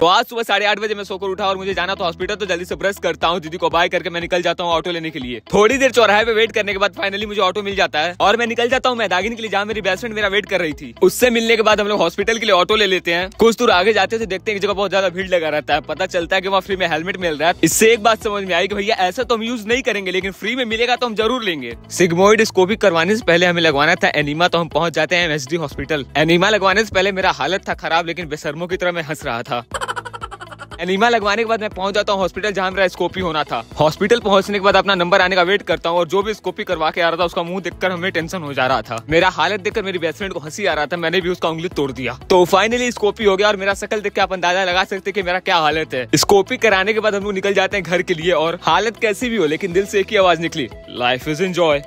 तो आज सुबह साढ़े आठ बजे मैं सोकर उठा और मुझे जाना तो हॉस्पिटल तो जल्दी से ब्रश करता हूँ दीदी को बाय करके मैं निकल जाता हूँ ऑटो लेने के लिए थोड़ी देर चौराहे पे वेट करने के बाद फाइनली मुझे ऑटो मिल जाता है और मैं निकल जाता हूँ मैदागिन के लिए जहाँ मेरी बेस्ट फ्रेंड मेरा वेट कर रही थी उससे मिलने के बाद हम लोग हॉस्पिटल के लिए ऑटो ले लेते हैं कुछ दूर आगे जाते हैं देखते हैं जगह बहुत ज्यादा भीड़ लगा रहता है पता चलता है की वहाँ फ्री में हेलमेट मिल रहा है इससे एक बात समझ में आई की भैया ऐसा तो हम यूज नहीं करेंगे लेकिन फ्री में मिलेगा तो हम जरूर लेंगे सिग्मोइड स्कोपिक करवाने से पहले हमें लगवाना था एनिमा तो हम पहुंच जाते हैं एम हॉस्पिटल एनिमा लगवाने से पहले मेरा हालत था खराब लेकिन बेसरमो की तरह मैं हंस रहा था एनीमा लगवाने के बाद मैं पहुंच जाता हूँ हॉस्पिटल जहाँ मेरा स्कोपी होना था हॉस्पिटल पहुंचने के बाद अपना नंबर आने का वेट करता हूँ और जो भी स्कोपी करवा के आ रहा था उसका मुंह देखकर हमें टेंशन हो जा रहा था मेरा हालत देखकर मेरी बेस्ट को हंसी आ रहा था मैंने भी उसका उंगली तोड़ दिया तो फाइनली स्कोपी हो गया और मेरा शकल देख के आप अंदाजा लगा सकते की मेरा क्या हालत है स्कोपी कराने के बाद हम लोग निकल जाते हैं घर के लिए और हालत कैसी भी हो लेकिन दिल से एक ही आवाज निकली लाइफ इज एंजॉय